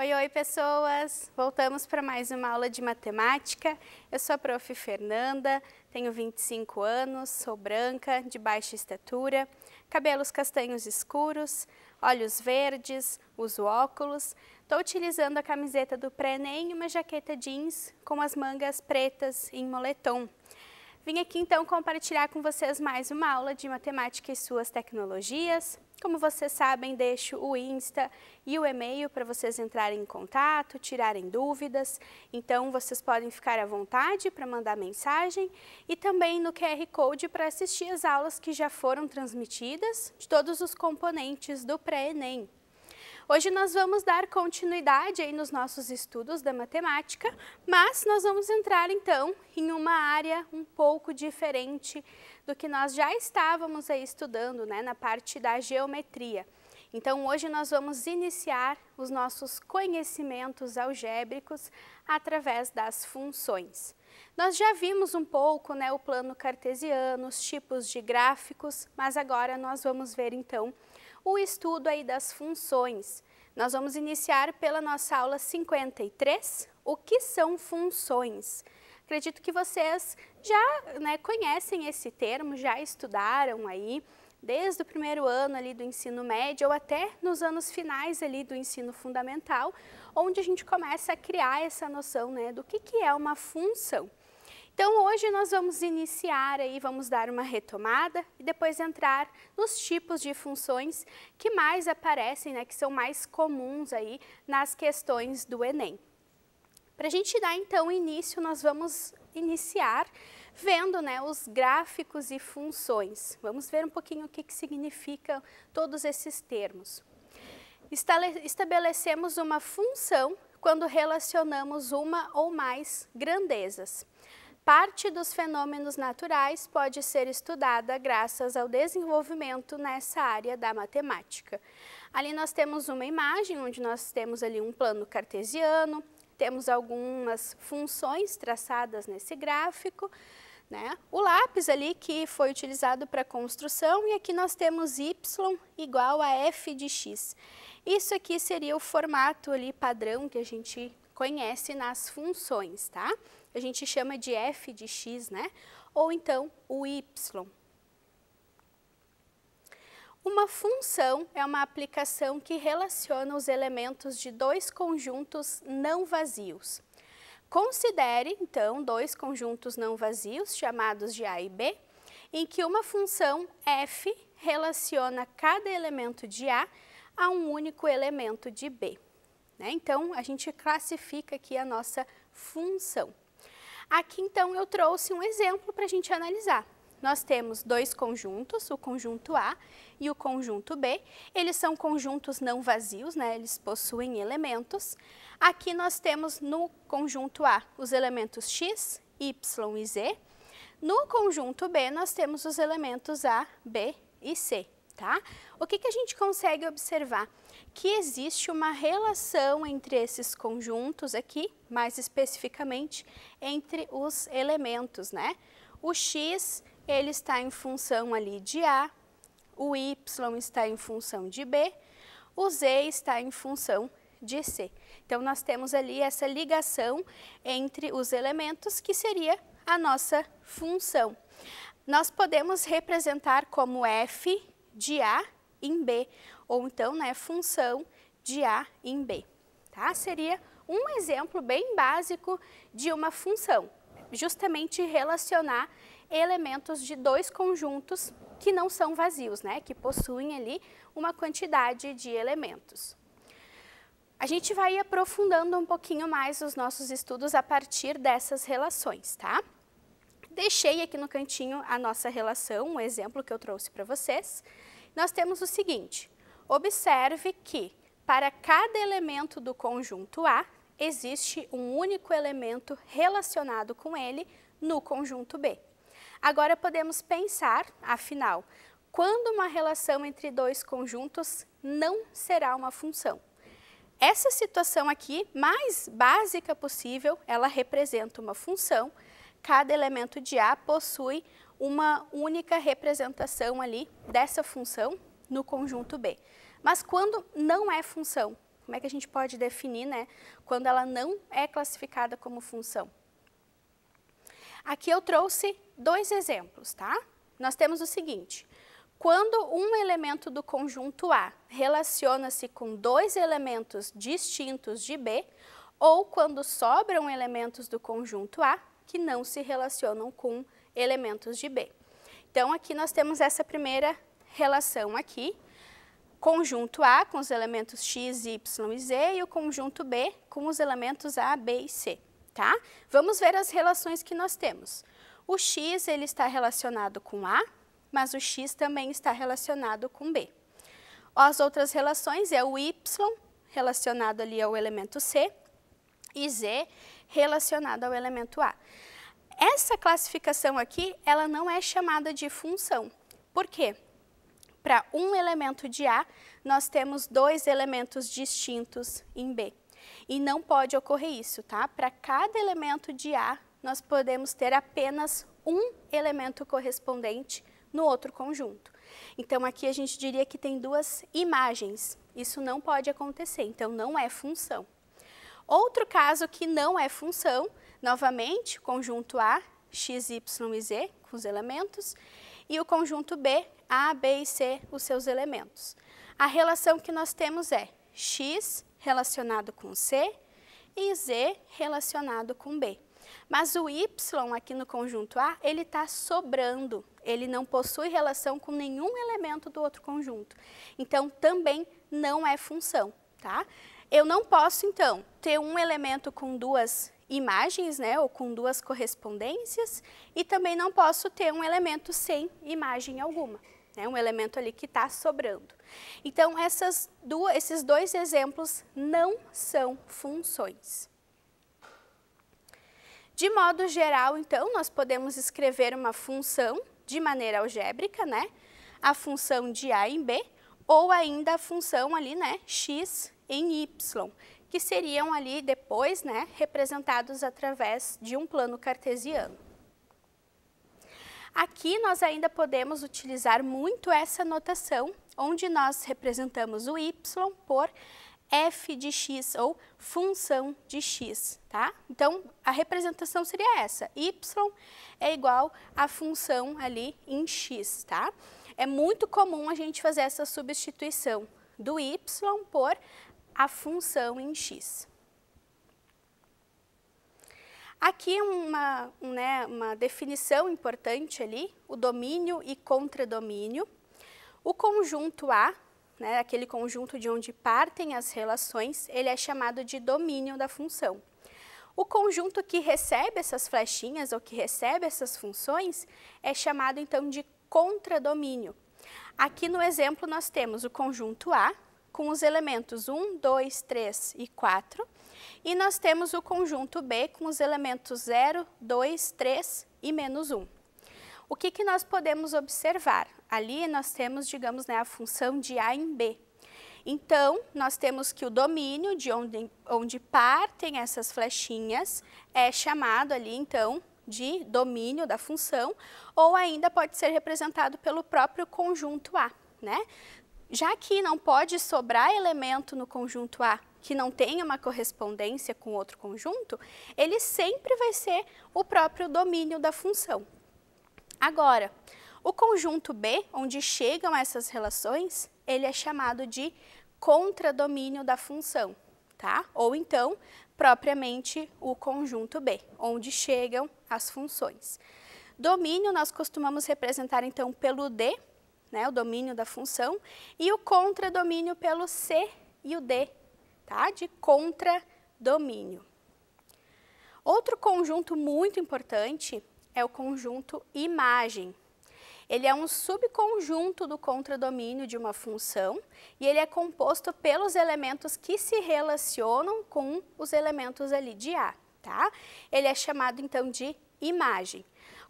Oi, oi, pessoas! Voltamos para mais uma aula de matemática. Eu sou a prof. Fernanda, tenho 25 anos, sou branca, de baixa estatura, cabelos castanhos escuros, olhos verdes, uso óculos. Estou utilizando a camiseta do pré e uma jaqueta jeans com as mangas pretas em moletom. Vim aqui então compartilhar com vocês mais uma aula de matemática e suas tecnologias. Como vocês sabem, deixo o Insta e o e-mail para vocês entrarem em contato, tirarem dúvidas. Então, vocês podem ficar à vontade para mandar mensagem e também no QR Code para assistir as aulas que já foram transmitidas de todos os componentes do pré-ENEM. Hoje nós vamos dar continuidade aí nos nossos estudos da matemática, mas nós vamos entrar então em uma área um pouco diferente do que nós já estávamos aí estudando, né, na parte da geometria. Então, hoje nós vamos iniciar os nossos conhecimentos algébricos através das funções. Nós já vimos um pouco né, o plano cartesiano, os tipos de gráficos, mas agora nós vamos ver então o estudo aí das funções, nós vamos iniciar pela nossa aula 53, o que são funções? Acredito que vocês já né, conhecem esse termo, já estudaram aí, desde o primeiro ano ali do ensino médio ou até nos anos finais ali do ensino fundamental, onde a gente começa a criar essa noção né, do que, que é uma função. Então hoje nós vamos iniciar aí, vamos dar uma retomada e depois entrar nos tipos de funções que mais aparecem, né, que são mais comuns aí nas questões do Enem. Para a gente dar então início, nós vamos iniciar vendo né, os gráficos e funções. Vamos ver um pouquinho o que, que significam todos esses termos. Estabelecemos uma função quando relacionamos uma ou mais grandezas. Parte dos fenômenos naturais pode ser estudada graças ao desenvolvimento nessa área da matemática. Ali nós temos uma imagem onde nós temos ali um plano cartesiano, temos algumas funções traçadas nesse gráfico, né? O lápis ali que foi utilizado para construção e aqui nós temos y igual a f de x. Isso aqui seria o formato ali padrão que a gente conhece nas funções, tá? a gente chama de f de x, né? Ou então o y. Uma função é uma aplicação que relaciona os elementos de dois conjuntos não vazios. Considere, então, dois conjuntos não vazios, chamados de A e B, em que uma função f relaciona cada elemento de A a um único elemento de B. Né? Então, a gente classifica aqui a nossa função. Aqui então eu trouxe um exemplo para a gente analisar. Nós temos dois conjuntos, o conjunto A e o conjunto B. Eles são conjuntos não vazios, né? eles possuem elementos. Aqui nós temos no conjunto A os elementos X, Y e Z. No conjunto B nós temos os elementos A, B e C tá? O que, que a gente consegue observar? Que existe uma relação entre esses conjuntos aqui, mais especificamente entre os elementos, né? O x, ele está em função ali de A, o y está em função de B, o z está em função de C. Então, nós temos ali essa ligação entre os elementos, que seria a nossa função. Nós podemos representar como f de A em B, ou então, né, função de A em B, tá? Seria um exemplo bem básico de uma função, justamente relacionar elementos de dois conjuntos que não são vazios, né, que possuem ali uma quantidade de elementos. A gente vai aprofundando um pouquinho mais os nossos estudos a partir dessas relações, tá? Deixei aqui no cantinho a nossa relação, um exemplo que eu trouxe para vocês nós temos o seguinte: observe que para cada elemento do conjunto A existe um único elemento relacionado com ele no conjunto B. Agora podemos pensar, afinal, quando uma relação entre dois conjuntos não será uma função. Essa situação aqui, mais básica possível, ela representa uma função. Cada elemento de A possui uma única representação ali dessa função no conjunto B. Mas quando não é função, como é que a gente pode definir, né? Quando ela não é classificada como função. Aqui eu trouxe dois exemplos, tá? Nós temos o seguinte, quando um elemento do conjunto A relaciona-se com dois elementos distintos de B, ou quando sobram elementos do conjunto A que não se relacionam com B elementos de B. Então, aqui nós temos essa primeira relação aqui, conjunto A com os elementos X, Y e Z e o conjunto B com os elementos A, B e C, tá? Vamos ver as relações que nós temos. O X, ele está relacionado com A, mas o X também está relacionado com B. As outras relações é o Y, relacionado ali ao elemento C, e Z, relacionado ao elemento A. Essa classificação aqui, ela não é chamada de função. Por quê? Para um elemento de A, nós temos dois elementos distintos em B. E não pode ocorrer isso, tá? Para cada elemento de A, nós podemos ter apenas um elemento correspondente no outro conjunto. Então, aqui a gente diria que tem duas imagens. Isso não pode acontecer, então não é função. Outro caso que não é função Novamente, conjunto A, x, y e z, com os elementos, e o conjunto B, A, B e C, os seus elementos. A relação que nós temos é x relacionado com C e z relacionado com B. Mas o y aqui no conjunto A, ele está sobrando, ele não possui relação com nenhum elemento do outro conjunto. Então, também não é função, tá? Eu não posso, então, ter um elemento com duas imagens, né, ou com duas correspondências, e também não posso ter um elemento sem imagem alguma, né, um elemento ali que está sobrando. Então, essas duas, esses dois exemplos não são funções. De modo geral, então, nós podemos escrever uma função de maneira algébrica, né? A função de A em B, ou ainda a função ali, né, x em y, que seriam ali depois né, representados através de um plano cartesiano. Aqui nós ainda podemos utilizar muito essa notação, onde nós representamos o y por f de x ou função de x, tá? Então, a representação seria essa, y é igual à função ali em x, tá? É muito comum a gente fazer essa substituição do y por a função em x. Aqui é uma, né, uma definição importante ali, o domínio e contradomínio. O conjunto A, né, aquele conjunto de onde partem as relações, ele é chamado de domínio da função. O conjunto que recebe essas flechinhas ou que recebe essas funções é chamado então de contradomínio. Aqui no exemplo nós temos o conjunto A, com os elementos 1, 2, 3 e 4. E nós temos o conjunto B com os elementos 0, 2, 3 e menos 1. O que, que nós podemos observar? Ali nós temos, digamos, né, a função de A em B. Então, nós temos que o domínio de onde, onde partem essas flechinhas é chamado ali, então, de domínio da função, ou ainda pode ser representado pelo próprio conjunto A. Né? Já que não pode sobrar elemento no conjunto A que não tenha uma correspondência com outro conjunto, ele sempre vai ser o próprio domínio da função. Agora, o conjunto B, onde chegam essas relações, ele é chamado de contradomínio da função, tá? Ou então, propriamente, o conjunto B, onde chegam as funções. Domínio nós costumamos representar, então, pelo D, né, o domínio da função, e o contradomínio pelo C e o D, tá? de contradomínio. Outro conjunto muito importante é o conjunto imagem. Ele é um subconjunto do contradomínio de uma função e ele é composto pelos elementos que se relacionam com os elementos ali de A, tá? Ele é chamado então de imagem.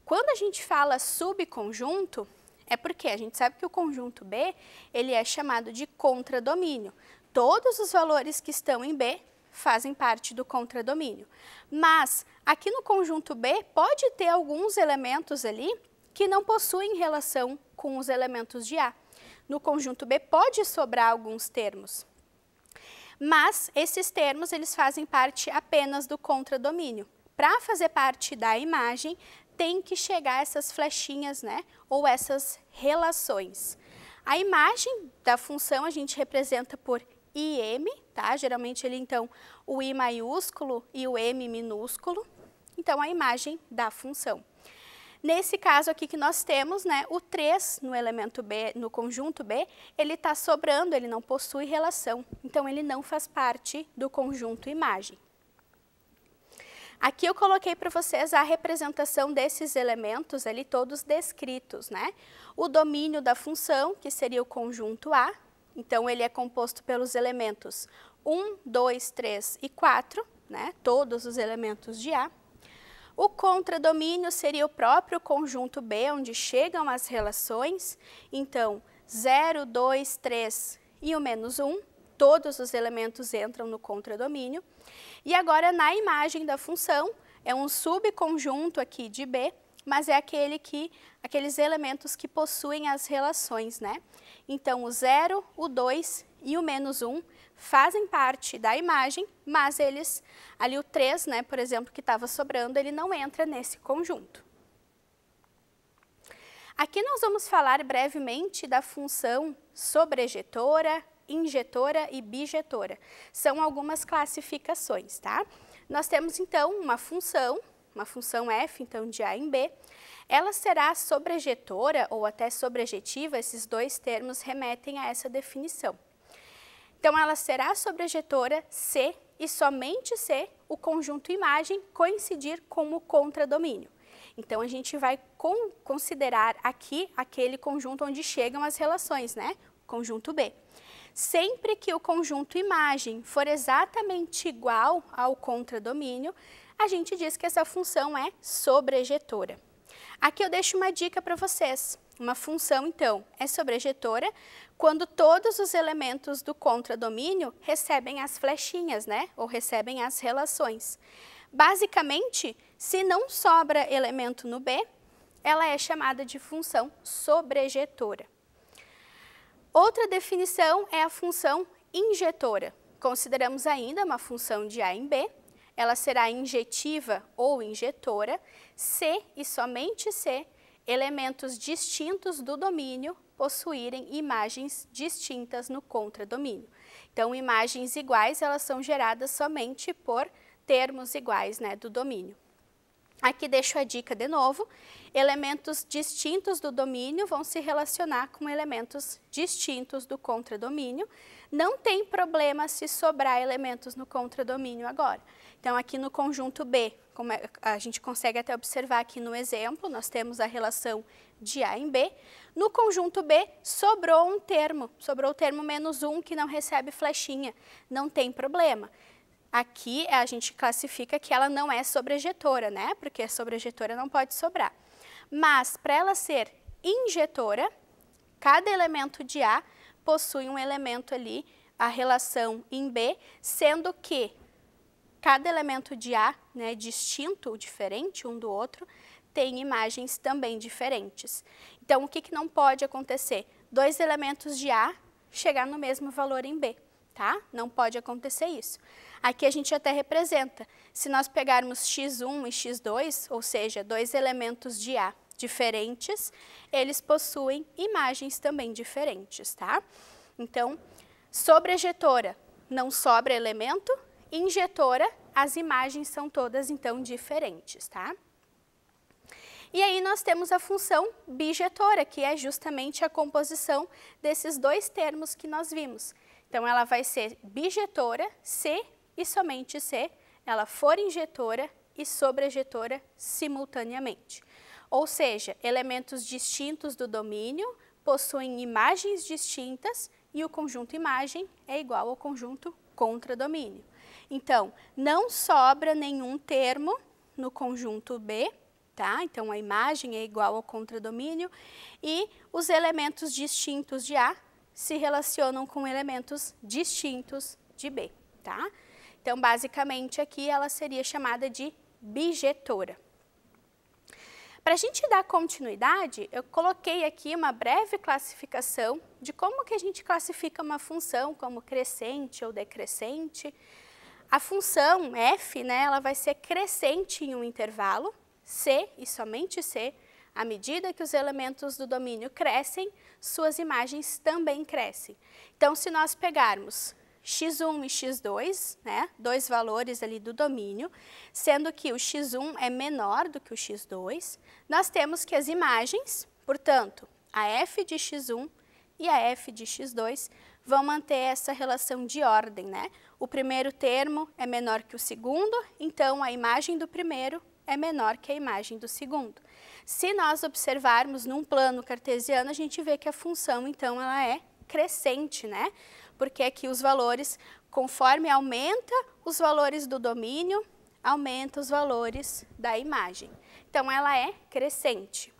Quando a gente fala subconjunto, é porque a gente sabe que o conjunto B, ele é chamado de contradomínio. Todos os valores que estão em B fazem parte do contradomínio. Mas aqui no conjunto B pode ter alguns elementos ali que não possuem relação com os elementos de A. No conjunto B pode sobrar alguns termos. Mas esses termos eles fazem parte apenas do contradomínio. Para fazer parte da imagem, tem que chegar essas flechinhas, né? Ou essas relações. A imagem da função a gente representa por IM, tá? Geralmente ele então o I maiúsculo e o M minúsculo. Então a imagem da função. Nesse caso aqui que nós temos, né, o 3 no elemento B, no conjunto B, ele está sobrando, ele não possui relação, então ele não faz parte do conjunto imagem. Aqui eu coloquei para vocês a representação desses elementos ali todos descritos, né? O domínio da função, que seria o conjunto A, então ele é composto pelos elementos 1, 2, 3 e 4, né? Todos os elementos de A. O contradomínio seria o próprio conjunto B, onde chegam as relações, então 0, 2, 3 e o menos 1 todos os elementos entram no contradomínio. E agora, na imagem da função, é um subconjunto aqui de B, mas é aquele que, aqueles elementos que possuem as relações, né? Então, o 0, o 2 e o menos 1 um fazem parte da imagem, mas eles, ali o 3, né, por exemplo, que estava sobrando, ele não entra nesse conjunto. Aqui nós vamos falar brevemente da função sobrejetora, injetora e bijetora. São algumas classificações, tá? Nós temos então uma função, uma função f, então de A em B, ela será sobrejetora ou até sobrejetiva, esses dois termos remetem a essa definição. Então, ela será sobrejetora se e somente se o conjunto imagem coincidir com o contradomínio. Então, a gente vai considerar aqui aquele conjunto onde chegam as relações, né? Conjunto B sempre que o conjunto imagem for exatamente igual ao contradomínio, a gente diz que essa função é sobrejetora. Aqui eu deixo uma dica para vocês. Uma função, então, é sobrejetora quando todos os elementos do contradomínio recebem as flechinhas, né? Ou recebem as relações. Basicamente, se não sobra elemento no B, ela é chamada de função sobrejetora. Outra definição é a função injetora. Consideramos ainda uma função de A em B, ela será injetiva ou injetora se e somente se elementos distintos do domínio possuírem imagens distintas no contradomínio. Então, imagens iguais, elas são geradas somente por termos iguais né, do domínio. Aqui deixo a dica de novo. Elementos distintos do domínio vão se relacionar com elementos distintos do contradomínio. Não tem problema se sobrar elementos no contradomínio agora. Então, aqui no conjunto B, como é, a gente consegue até observar aqui no exemplo, nós temos a relação de A em B. No conjunto B, sobrou um termo, sobrou o termo menos um que não recebe flechinha. Não tem problema. Aqui eh, a gente classifica que ela não é sobrejetora, né? Porque sobrejetora não pode sobrar. Mas para ela ser injetora, cada elemento de A possui um elemento ali, a relação em B, sendo que cada elemento de A, né, distinto, diferente um do outro, tem imagens também diferentes. Então, o que, que não pode acontecer? Dois elementos de A chegar no mesmo valor em B, tá? Não pode acontecer isso. Aqui a gente até representa. Se nós pegarmos x1 e x2, ou seja, dois elementos de A diferentes, eles possuem imagens também diferentes, tá? Então, sobrejetora não sobra elemento, injetora as imagens são todas então diferentes, tá? E aí nós temos a função bijetora, que é justamente a composição desses dois termos que nós vimos. Então, ela vai ser bijetora se e somente se ela for injetora e sobrejetora simultaneamente. Ou seja, elementos distintos do domínio possuem imagens distintas e o conjunto imagem é igual ao conjunto contradomínio. Então, não sobra nenhum termo no conjunto B, tá? Então, a imagem é igual ao contradomínio e os elementos distintos de A se relacionam com elementos distintos de B, tá? Então, basicamente, aqui ela seria chamada de bijetora. Para a gente dar continuidade, eu coloquei aqui uma breve classificação de como que a gente classifica uma função como crescente ou decrescente. A função f, né, ela vai ser crescente em um intervalo, c e somente c. À medida que os elementos do domínio crescem, suas imagens também crescem. Então, se nós pegarmos x1 e x2, né, dois valores ali do domínio, sendo que o x1 é menor do que o x2, nós temos que as imagens, portanto, a f de x1 e a f de x2 vão manter essa relação de ordem, né? O primeiro termo é menor que o segundo, então a imagem do primeiro é menor que a imagem do segundo. Se nós observarmos num plano cartesiano, a gente vê que a função, então, ela é crescente, né? porque é que os valores, conforme aumenta os valores do domínio, aumenta os valores da imagem. Então, ela é crescente.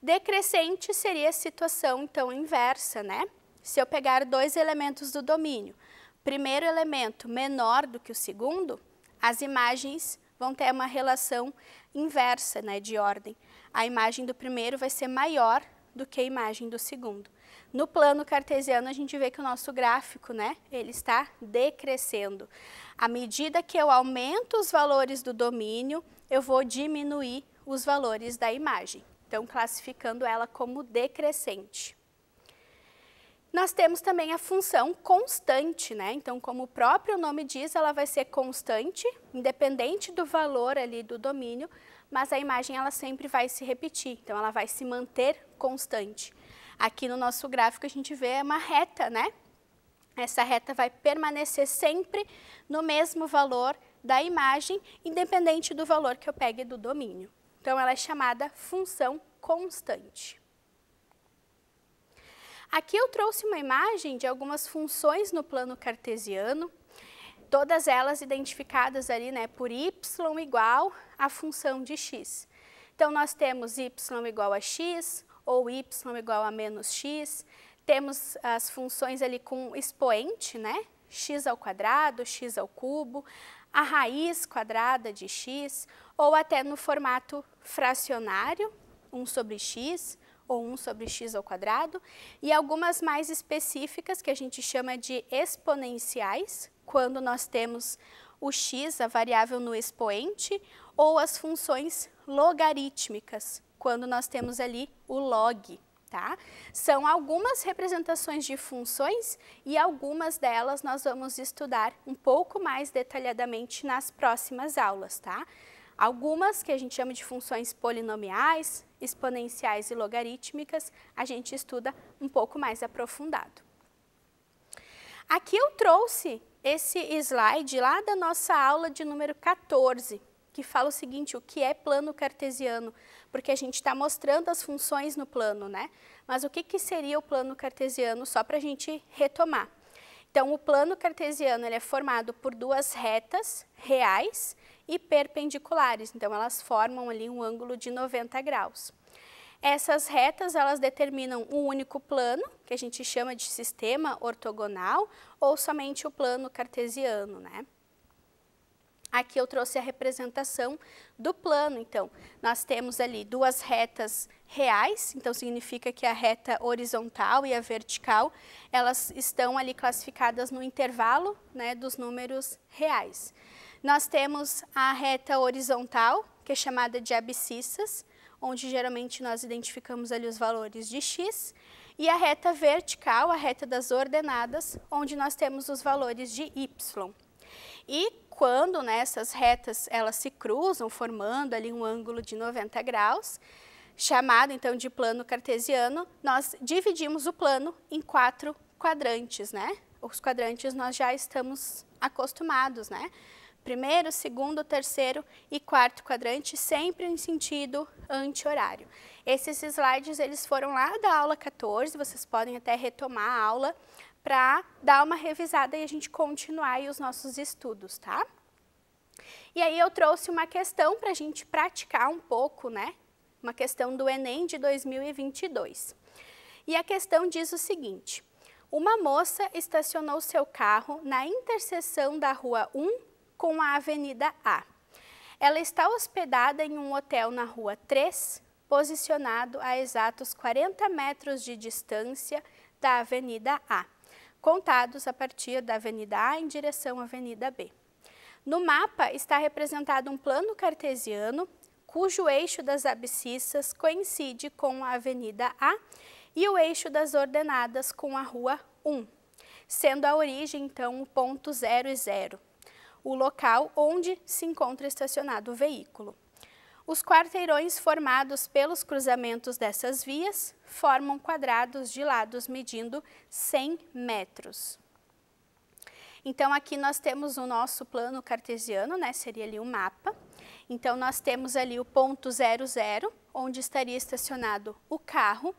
Decrescente seria a situação, então, inversa, né? Se eu pegar dois elementos do domínio, primeiro elemento menor do que o segundo, as imagens vão ter uma relação inversa, né, de ordem. A imagem do primeiro vai ser maior do que a imagem do segundo. No plano cartesiano, a gente vê que o nosso gráfico, né, ele está decrescendo. À medida que eu aumento os valores do domínio, eu vou diminuir os valores da imagem. Então, classificando ela como decrescente. Nós temos também a função constante, né? Então, como o próprio nome diz, ela vai ser constante, independente do valor ali do domínio, mas a imagem ela sempre vai se repetir, então ela vai se manter constante. Aqui no nosso gráfico a gente vê uma reta, né? Essa reta vai permanecer sempre no mesmo valor da imagem, independente do valor que eu pegue do domínio. Então, ela é chamada função constante. Aqui eu trouxe uma imagem de algumas funções no plano cartesiano, todas elas identificadas ali né, por y igual à função de x. Então, nós temos y igual a x, ou y igual a menos x. Temos as funções ali com expoente, né? x ao quadrado, x ao cubo, a raiz quadrada de x, ou até no formato fracionário, 1 sobre x, ou 1 sobre x ao quadrado, e algumas mais específicas que a gente chama de exponenciais, quando nós temos o x, a variável no expoente, ou as funções logarítmicas, quando nós temos ali o log. Tá? São algumas representações de funções e algumas delas nós vamos estudar um pouco mais detalhadamente nas próximas aulas. Tá? Algumas que a gente chama de funções polinomiais, exponenciais e logarítmicas, a gente estuda um pouco mais aprofundado. Aqui eu trouxe esse slide lá da nossa aula de número 14, que fala o seguinte, o que é plano cartesiano porque a gente está mostrando as funções no plano, né? Mas o que, que seria o plano cartesiano, só para a gente retomar? Então, o plano cartesiano ele é formado por duas retas reais e perpendiculares, então elas formam ali um ângulo de 90 graus. Essas retas, elas determinam um único plano, que a gente chama de sistema ortogonal, ou somente o plano cartesiano, né? Aqui eu trouxe a representação do plano, então. Nós temos ali duas retas reais, então significa que a reta horizontal e a vertical, elas estão ali classificadas no intervalo né, dos números reais. Nós temos a reta horizontal, que é chamada de abscissas, onde geralmente nós identificamos ali os valores de x, e a reta vertical, a reta das ordenadas, onde nós temos os valores de y. E quando né, essas retas elas se cruzam, formando ali um ângulo de 90 graus, chamado então de plano cartesiano, nós dividimos o plano em quatro quadrantes, né? Os quadrantes nós já estamos acostumados, né? Primeiro, segundo, terceiro e quarto quadrante, sempre em sentido anti-horário. Esses slides eles foram lá da aula 14, vocês podem até retomar a aula para dar uma revisada e a gente continuar aí os nossos estudos, tá? E aí eu trouxe uma questão para a gente praticar um pouco, né? Uma questão do Enem de 2022. E a questão diz o seguinte, uma moça estacionou seu carro na interseção da Rua 1 com a Avenida A. Ela está hospedada em um hotel na Rua 3, posicionado a exatos 40 metros de distância da Avenida A contados a partir da Avenida A em direção à Avenida B. No mapa está representado um plano cartesiano cujo eixo das abscissas coincide com a Avenida A e o eixo das ordenadas com a Rua 1, sendo a origem, então, o ponto 0 e 0, o local onde se encontra estacionado o veículo. Os quarteirões formados pelos cruzamentos dessas vias formam quadrados de lados medindo 100 metros. Então, aqui nós temos o nosso plano cartesiano, né? seria ali o um mapa. Então, nós temos ali o ponto 00, onde estaria estacionado o carro.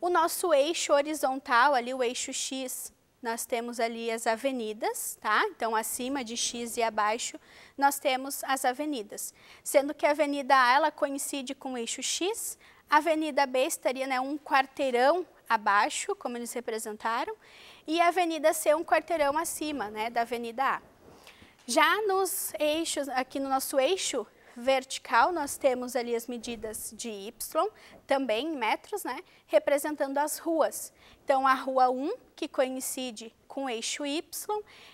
O nosso eixo horizontal, ali o eixo X, nós temos ali as avenidas, tá? Então, acima de X e abaixo, nós temos as avenidas. Sendo que a avenida A, ela coincide com o eixo X, a avenida B estaria né, um quarteirão abaixo, como eles representaram, e a avenida C um quarteirão acima né, da avenida A. Já nos eixos, aqui no nosso eixo vertical, nós temos ali as medidas de Y, também em metros, né? Representando as ruas. Então, a rua 1, que coincide com o eixo Y,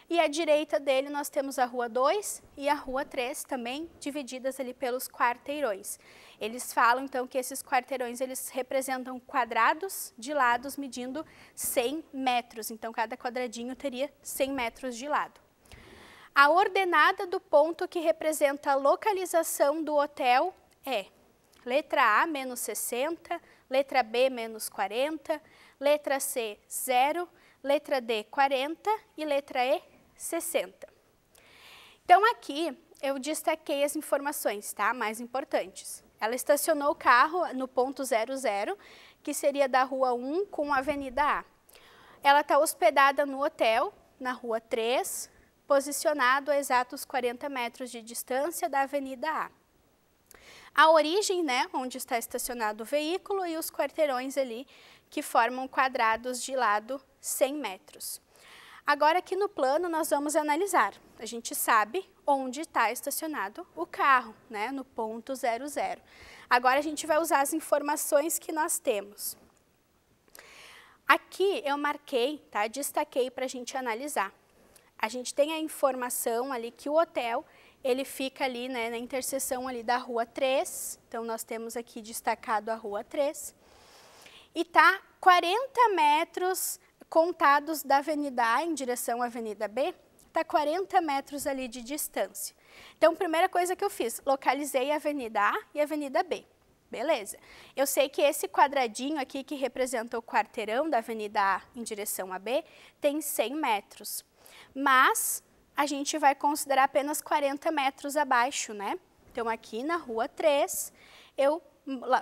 e à direita dele nós temos a rua 2 e a rua 3, também divididas ali pelos quarteirões. Eles falam, então, que esses quarteirões, eles representam quadrados de lados medindo 100 metros. Então, cada quadradinho teria 100 metros de lado. A ordenada do ponto que representa a localização do hotel é letra A, menos 60, letra B, menos 40, letra C, 0, letra D, 40 e letra E, 60. Então, aqui eu destaquei as informações tá? mais importantes. Ela estacionou o carro no ponto 00, que seria da rua 1 com a avenida A. Ela está hospedada no hotel, na rua 3, posicionado a exatos 40 metros de distância da Avenida A. A origem, né, onde está estacionado o veículo e os quarteirões ali que formam quadrados de lado 100 metros. Agora aqui no plano nós vamos analisar. A gente sabe onde está estacionado o carro, né, no ponto 00. Agora a gente vai usar as informações que nós temos. Aqui eu marquei, tá, destaquei para a gente analisar. A gente tem a informação ali que o hotel ele fica ali né, na interseção ali da Rua 3, então nós temos aqui destacado a Rua 3, e está 40 metros contados da Avenida A em direção à Avenida B, está 40 metros ali de distância. Então, primeira coisa que eu fiz, localizei a Avenida A e a Avenida B. Beleza. Eu sei que esse quadradinho aqui que representa o quarteirão da Avenida A em direção a B tem 100 metros mas a gente vai considerar apenas 40 metros abaixo, né? Então, aqui na rua 3, eu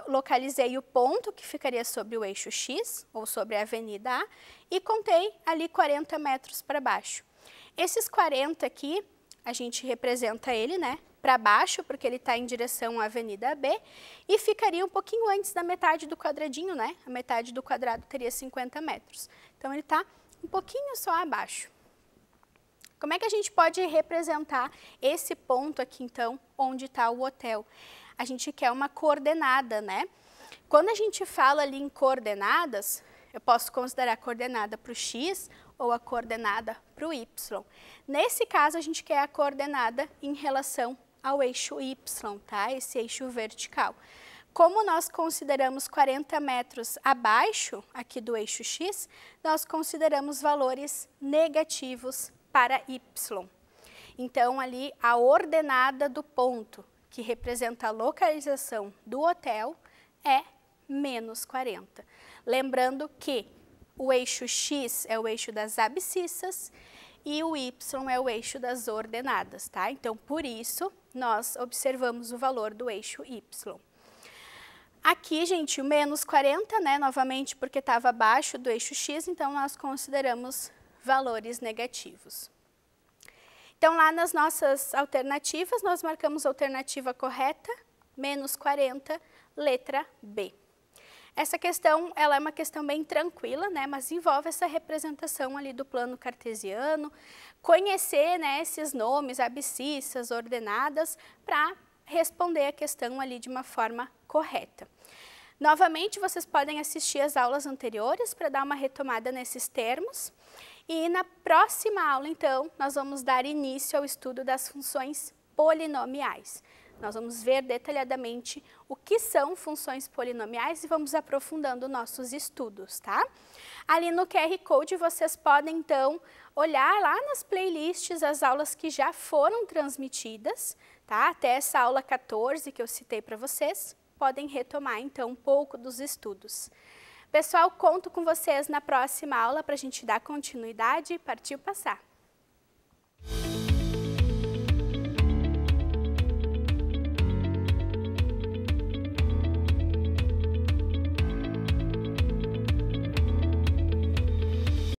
localizei o ponto que ficaria sobre o eixo X, ou sobre a avenida A, e contei ali 40 metros para baixo. Esses 40 aqui, a gente representa ele, né? Para baixo, porque ele está em direção à avenida B, e ficaria um pouquinho antes da metade do quadradinho, né? A metade do quadrado teria 50 metros. Então, ele está um pouquinho só abaixo. Como é que a gente pode representar esse ponto aqui, então, onde está o hotel? A gente quer uma coordenada, né? Quando a gente fala ali em coordenadas, eu posso considerar a coordenada para o x ou a coordenada para o y. Nesse caso, a gente quer a coordenada em relação ao eixo y, tá? Esse eixo vertical. Como nós consideramos 40 metros abaixo aqui do eixo x, nós consideramos valores negativos para y. Então, ali, a ordenada do ponto, que representa a localização do hotel, é menos 40. Lembrando que o eixo X é o eixo das abscissas e o Y é o eixo das ordenadas, tá? Então, por isso, nós observamos o valor do eixo Y. Aqui, gente, o menos 40, né, novamente, porque estava abaixo do eixo X, então nós consideramos valores negativos. Então, lá nas nossas alternativas, nós marcamos a alternativa correta, menos 40, letra B. Essa questão, ela é uma questão bem tranquila, né, mas envolve essa representação ali do plano cartesiano, conhecer, né, esses nomes, abscissas, ordenadas, para responder a questão ali de uma forma correta. Novamente, vocês podem assistir às aulas anteriores para dar uma retomada nesses termos. E na próxima aula, então, nós vamos dar início ao estudo das funções polinomiais. Nós vamos ver detalhadamente o que são funções polinomiais e vamos aprofundando nossos estudos, tá? Ali no QR Code vocês podem, então, olhar lá nas playlists as aulas que já foram transmitidas, tá? Até essa aula 14 que eu citei para vocês, podem retomar, então, um pouco dos estudos. Pessoal, conto com vocês na próxima aula para a gente dar continuidade Partiu partir passar.